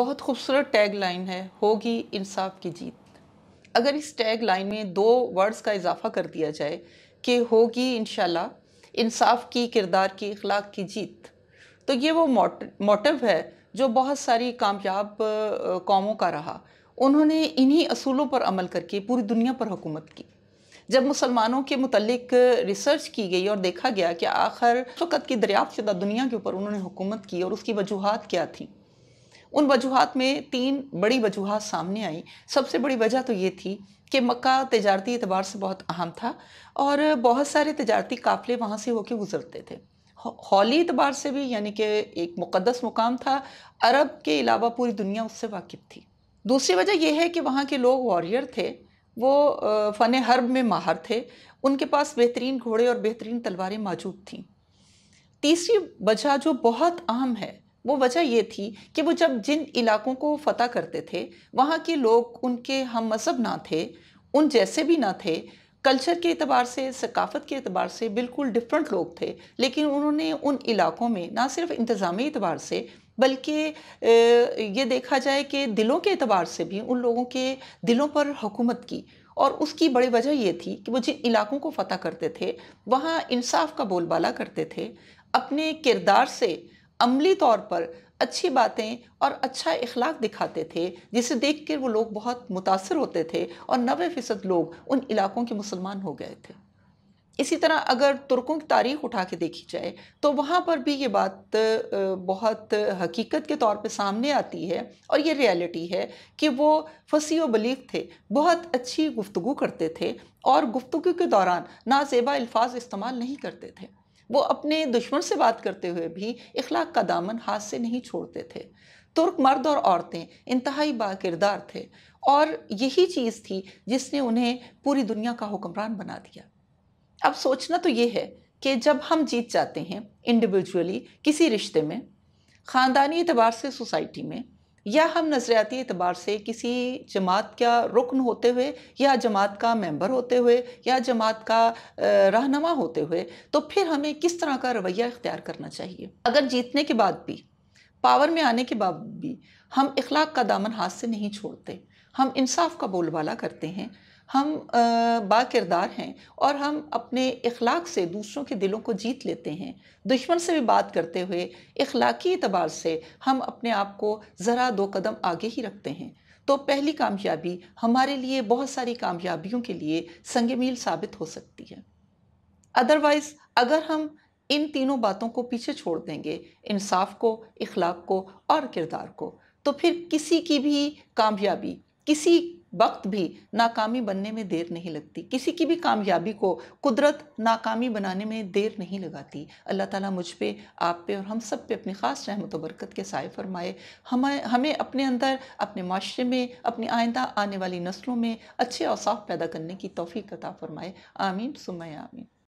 बहुत खूबसूरत tag line है होगी इंसाफ की जीत अगर इस टैग लाइन में दो वर्ड्स का इजाफा कर दिया जाए कि होगी इन इंसाफ की किरदार की अखलाक की जीत तो ये वो मोटिव है जो बहुत सारी कामयाब कौमों का रहा उन्होंने इन्हीं असूलों पर अमल करके पूरी दुनिया पर हुकूमत की जब मुसलमानों के मतलब रिसर्च की गई और देखा गया कि आखिर वक़्त की दरियाफ्त शुदा दुनिया के ऊपर उन्होंने हुकूमत की और उसकी वजूहत क्या थी उन वजूहत में तीन बड़ी वजूहत सामने आई सबसे बड़ी वजह तो ये थी कि मक्का तजारती एतबार से बहुत अहम था और बहुत सारे तजारती काफ़िले वहाँ से होके गुज़रते थे हौली एतबार से भी यानी कि एक मुक़दस मुकाम था अरब के अलावा पूरी दुनिया उससे वाकिफ़ थी दूसरी वजह यह है कि वहाँ के लोग वॉरियर थे वो फ़न हर्ब में माहर थे उनके पास बेहतरीन घोड़े और बेहतरीन तलवारें मौजूद थीं तीसरी वजह जो बहुत अहम है वो वजह ये थी कि वो जब जिन इलाकों को फतह करते थे वहाँ के लोग उनके हम मज़हब ना थे उन जैसे भी ना थे कल्चर के अतबार से सकाफ़त के अतबार से बिल्कुल डिफरेंट लोग थे लेकिन उन्होंने उन इलाकों में ना सिर्फ इंतज़ामी अतबार से बल्कि ये देखा जाए कि दिलों के अतबार से भी उन लोगों के दिलों पर हुकूमत की और उसकी बड़ी वजह ये थी कि वो जिन इलाकों को फतह करते थे वहाँ इंसाफ का बोलबाला करते थे अपने किरदार से अमली तौर पर अच्छी बातें और अच्छा इखलाक दिखाते थे जिसे देख कर वो लोग बहुत मुतासर होते थे और नबे फ़ीसद लोग उन इलाकों के मुसलमान हो गए थे इसी तरह अगर तुर्कों की तारीख उठा के देखी जाए तो वहाँ पर भी ये बात बहुत हकीकत के तौर पे सामने आती है और ये रियलिटी है कि वो फसी व बलीग थे बहुत अच्छी गुफ्तु करते थे और गुफ्तु के दौरान नाजेबा अल्फाज इस्तेमाल नहीं करते थे वो अपने दुश्मन से बात करते हुए भी इखलाक का दामन हाथ से नहीं छोड़ते थे तुर्क मर्द और औरतें इंतहाई बाकिरदार थे और यही चीज़ थी जिसने उन्हें पूरी दुनिया का हुक्मरान बना दिया अब सोचना तो ये है कि जब हम जीत जाते हैं इंडिविजुअली किसी रिश्ते में ख़ानदानी एतबार से सोसाइटी में या हम नज़रियाती अतबार से किसी जमात का रुकन होते हुए या जमात का मेंबर होते हुए या जमात का रहनमा होते हुए तो फिर हमें किस तरह का रवैया इख्तियार करना चाहिए अगर जीतने के बाद भी पावर में आने के बाद भी हम इखलाक का दामन हाथ से नहीं छोड़ते हम इंसाफ का बोलबाला करते हैं हम बाकिरदार हैं और हम अपने इखलाक से दूसरों के दिलों को जीत लेते हैं दुश्मन से भी बात करते हुए अखलाकी अतबार से हम अपने आप को ज़रा दो कदम आगे ही रखते हैं तो पहली कामयाबी हमारे लिए बहुत सारी कामयाबियों के लिए संग मील साबित हो सकती है अदरवाइज़ अगर हम इन तीनों बातों को पीछे छोड़ देंगे इंसाफ को इखलाक को और किरदार को तो फिर किसी की भी कामयाबी किसी वक्त भी नाकामी बनने में देर नहीं लगती किसी की भी कामयाबी को कुदरत नाकामी बनाने में देर नहीं लगाती अल्लाह ताला मुझ पे आप पे और हम सब पे अपनी ख़ास रहमत बरकत के साय फरमाए हमें हमें अपने अंदर अपने माशरे में अपनी आइंदा आने वाली नस्लों में अच्छे औसाफ पैदा करने की तोफ़ी कता फरमाए आमीन सुमय आमीन